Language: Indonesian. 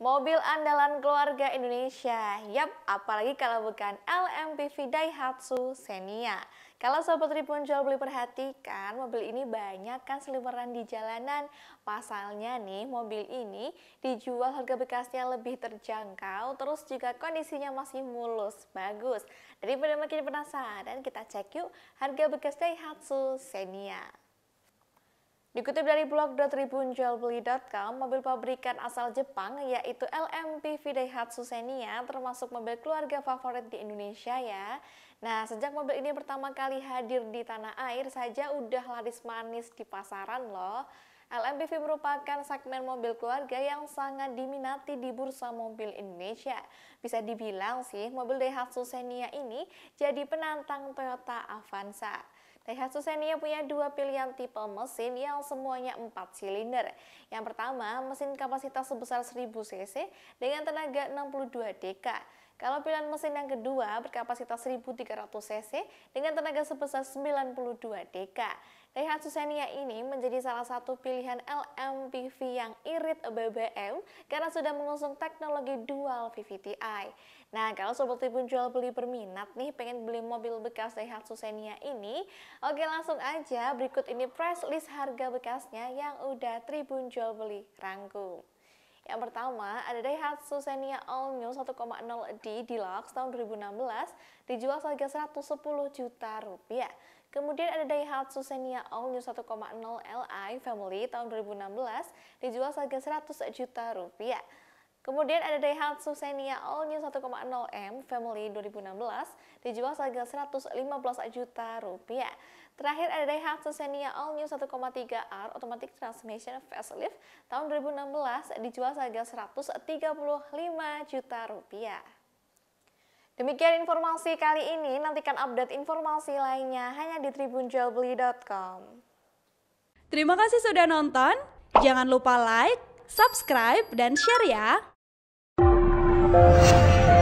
Mobil andalan keluarga Indonesia, yap, apalagi kalau bukan LMPV Daihatsu Xenia. Kalau Sobat Tribun Jual Beli perhatikan, mobil ini banyak kan selimuran di jalanan. Pasalnya nih, mobil ini dijual harga bekasnya lebih terjangkau, terus juga kondisinya masih mulus, bagus. Daripada makin penasaran, kita cek yuk harga bekas Daihatsu Xenia. Dikutip dari blog blog.tribunjualbeli.com, mobil pabrikan asal Jepang yaitu LMPV Daihatsu Xenia termasuk mobil keluarga favorit di Indonesia ya. Nah, sejak mobil ini pertama kali hadir di tanah air saja udah laris manis di pasaran loh. LMPV merupakan segmen mobil keluarga yang sangat diminati di bursa mobil Indonesia. Bisa dibilang sih, mobil Daihatsu Xenia ini jadi penantang Toyota Avanza. Daihatsu Xenia punya dua pilihan tipe mesin yang semuanya 4 silinder. Yang pertama, mesin kapasitas sebesar 1000 cc dengan tenaga 62 dk. Kalau pilihan mesin yang kedua berkapasitas 1300 cc dengan tenaga sebesar 92 dk. Daihatsu Xenia ini menjadi salah satu pilihan LMPV yang irit BBM karena sudah mengusung teknologi dual VVTi. Nah, kalau sobat tribun jual beli berminat nih pengen beli mobil bekas Daihatsu Xenia ini, oke langsung aja berikut ini price list harga bekasnya yang udah tribun jual beli rangkum. Yang pertama ada Daihatsu Xenia All New 1.0D Deluxe tahun 2016 dijual seharga 110 juta rupiah. Kemudian ada Daihatsu Xenia All New 1.0 Li Family tahun 2016 dijual seharga 100 juta rupiah. Kemudian ada Daihatsu Xenia All New 1,0M Family 2016 dijual seharga 115 juta rupiah. Terakhir ada Daihatsu Xenia All New 1,3R Automatic Transmission Facelift tahun 2016 dijual seharga 135 juta rupiah. Demikian informasi kali ini, nantikan update informasi lainnya hanya di tribunjualbeli.com. Terima kasih sudah nonton, jangan lupa like, subscribe, dan share ya! Thank you.